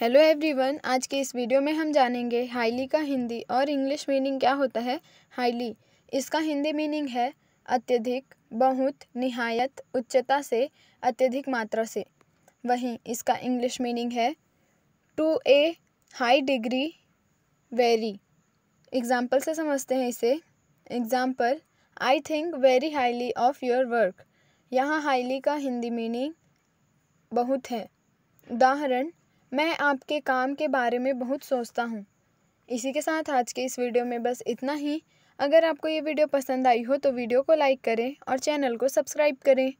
hello everyone आज के इस वीडियो में हम जानेंगे हाईली का हिंदी और इंग्लिश मीनिंग क्या होता है हाईली इसका हिंदी मीनिंग है अत्यधिक बहुत निहायत उच्चता से अत्यधिक मात्रा से वहीं इसका इंग्लिश मीनिंग है to a high degree very example से समझते हैं इसे example I think very highly of your work यहाँ हाईली का हिंदी मीनिंग बहुत है उदाहरण मैं आपके काम के बारे में बहुत सोचता हूँ इसी के साथ आज के इस वीडियो में बस इतना ही अगर आपको ये वीडियो पसंद आई हो तो वीडियो को लाइक करें और चैनल को सब्सक्राइब करें